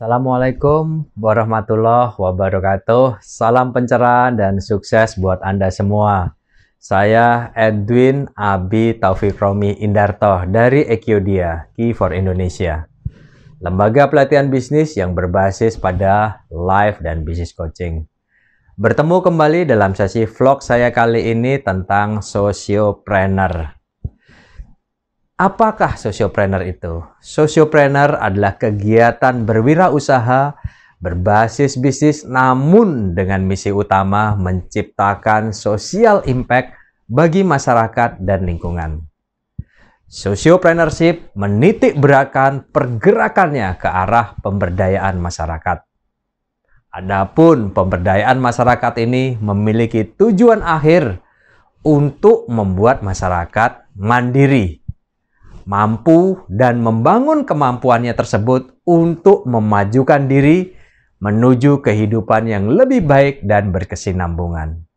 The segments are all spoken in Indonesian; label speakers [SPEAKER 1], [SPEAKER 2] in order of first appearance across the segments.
[SPEAKER 1] Assalamualaikum warahmatullahi wabarakatuh. Salam pencerahan dan sukses buat Anda semua. Saya Edwin Abi Taufik Romi Indarto dari Ekyodia Key for Indonesia. Lembaga pelatihan bisnis yang berbasis pada live dan bisnis coaching. Bertemu kembali dalam sesi vlog saya kali ini tentang sociopreneur. Apakah sosiopreneur itu? Sosiopreneur adalah kegiatan berwirausaha berbasis bisnis namun dengan misi utama menciptakan social impact bagi masyarakat dan lingkungan. Sosiopreneurship menitik beratkan pergerakannya ke arah pemberdayaan masyarakat. Adapun pemberdayaan masyarakat ini memiliki tujuan akhir untuk membuat masyarakat mandiri mampu dan membangun kemampuannya tersebut untuk memajukan diri menuju kehidupan yang lebih baik dan berkesinambungan.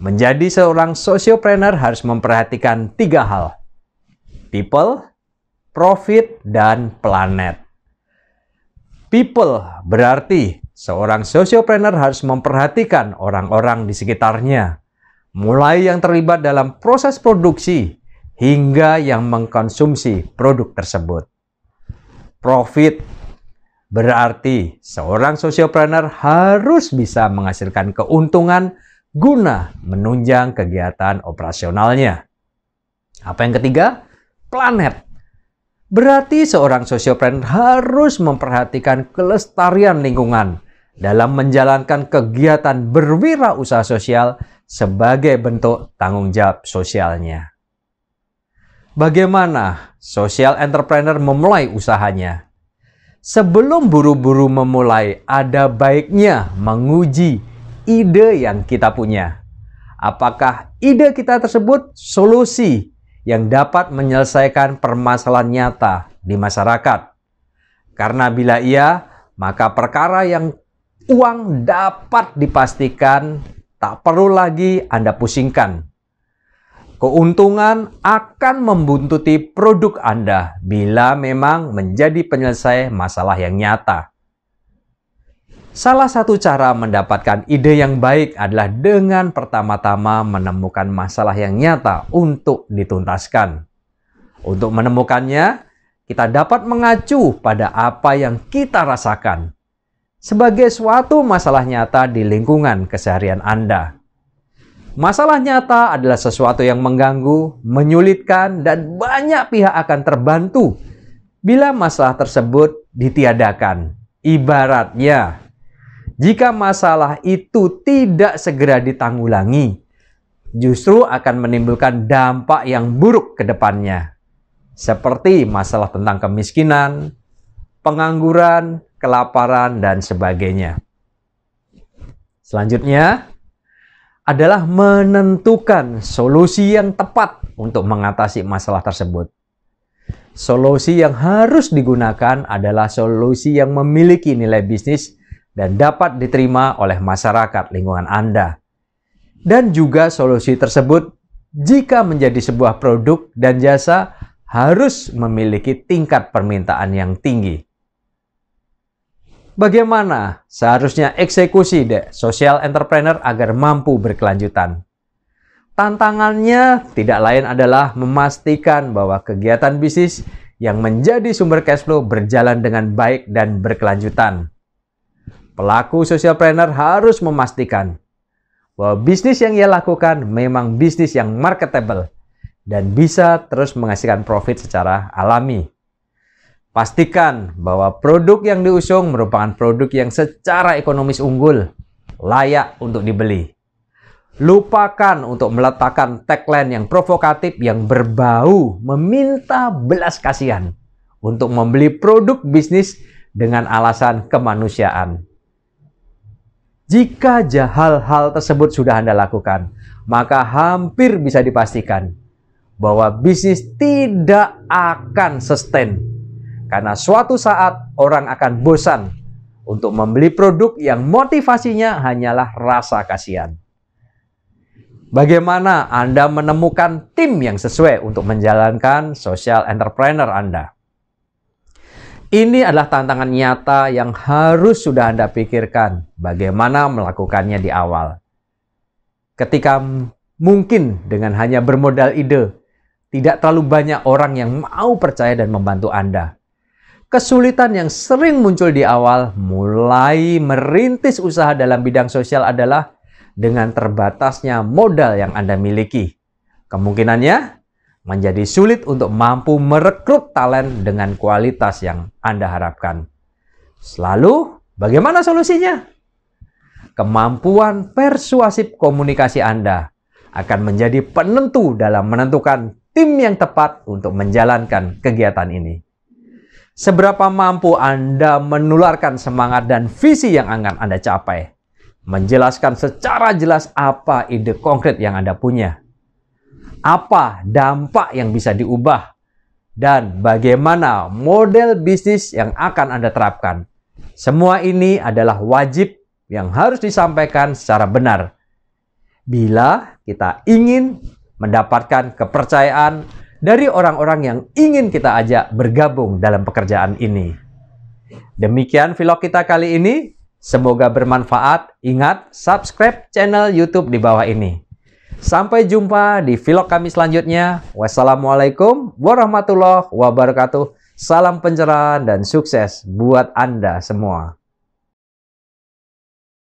[SPEAKER 1] Menjadi seorang sosiopreneur harus memperhatikan tiga hal. People, profit, dan planet. People berarti seorang sosiopreneur harus memperhatikan orang-orang di sekitarnya, mulai yang terlibat dalam proses produksi, hingga yang mengkonsumsi produk tersebut. Profit berarti seorang sosiopreneur harus bisa menghasilkan keuntungan guna menunjang kegiatan operasionalnya. Apa yang ketiga? Planet. Berarti seorang sosiopreneur harus memperhatikan kelestarian lingkungan dalam menjalankan kegiatan berwirausaha sosial sebagai bentuk tanggung jawab sosialnya. Bagaimana social entrepreneur memulai usahanya? Sebelum buru-buru memulai, ada baiknya menguji ide yang kita punya. Apakah ide kita tersebut solusi yang dapat menyelesaikan permasalahan nyata di masyarakat? Karena bila iya, maka perkara yang uang dapat dipastikan tak perlu lagi Anda pusingkan Keuntungan akan membuntuti produk Anda bila memang menjadi penyelesai masalah yang nyata. Salah satu cara mendapatkan ide yang baik adalah dengan pertama-tama menemukan masalah yang nyata untuk dituntaskan. Untuk menemukannya, kita dapat mengacu pada apa yang kita rasakan sebagai suatu masalah nyata di lingkungan keseharian Anda. Masalah nyata adalah sesuatu yang mengganggu, menyulitkan, dan banyak pihak akan terbantu bila masalah tersebut ditiadakan. Ibaratnya, jika masalah itu tidak segera ditanggulangi, justru akan menimbulkan dampak yang buruk ke depannya, seperti masalah tentang kemiskinan, pengangguran, kelaparan, dan sebagainya. Selanjutnya, adalah menentukan solusi yang tepat untuk mengatasi masalah tersebut. Solusi yang harus digunakan adalah solusi yang memiliki nilai bisnis dan dapat diterima oleh masyarakat lingkungan Anda. Dan juga solusi tersebut jika menjadi sebuah produk dan jasa harus memiliki tingkat permintaan yang tinggi. Bagaimana seharusnya eksekusi de social entrepreneur agar mampu berkelanjutan? Tantangannya tidak lain adalah memastikan bahwa kegiatan bisnis yang menjadi sumber cash flow berjalan dengan baik dan berkelanjutan. Pelaku social planner harus memastikan bahwa bisnis yang ia lakukan memang bisnis yang marketable dan bisa terus menghasilkan profit secara alami. Pastikan bahwa produk yang diusung merupakan produk yang secara ekonomis unggul, layak untuk dibeli. Lupakan untuk meletakkan tagline yang provokatif yang berbau meminta belas kasihan untuk membeli produk bisnis dengan alasan kemanusiaan. Jika jahal hal tersebut sudah Anda lakukan, maka hampir bisa dipastikan bahwa bisnis tidak akan sustain karena suatu saat orang akan bosan untuk membeli produk yang motivasinya hanyalah rasa kasihan. Bagaimana Anda menemukan tim yang sesuai untuk menjalankan social entrepreneur Anda? Ini adalah tantangan nyata yang harus sudah Anda pikirkan bagaimana melakukannya di awal. Ketika mungkin dengan hanya bermodal ide, tidak terlalu banyak orang yang mau percaya dan membantu Anda. Kesulitan yang sering muncul di awal mulai merintis usaha dalam bidang sosial adalah dengan terbatasnya modal yang Anda miliki. Kemungkinannya menjadi sulit untuk mampu merekrut talent dengan kualitas yang Anda harapkan. Selalu, bagaimana solusinya? Kemampuan persuasif komunikasi Anda akan menjadi penentu dalam menentukan tim yang tepat untuk menjalankan kegiatan ini. Seberapa mampu Anda menularkan semangat dan visi yang akan Anda capai? Menjelaskan secara jelas apa ide konkret yang Anda punya. Apa dampak yang bisa diubah? Dan bagaimana model bisnis yang akan Anda terapkan? Semua ini adalah wajib yang harus disampaikan secara benar. Bila kita ingin mendapatkan kepercayaan dari orang-orang yang ingin kita ajak bergabung dalam pekerjaan ini. Demikian vlog kita kali ini. Semoga bermanfaat. Ingat, subscribe channel YouTube di bawah ini. Sampai jumpa di vlog kami selanjutnya. Wassalamualaikum warahmatullahi wabarakatuh. Salam pencerahan dan sukses buat Anda semua.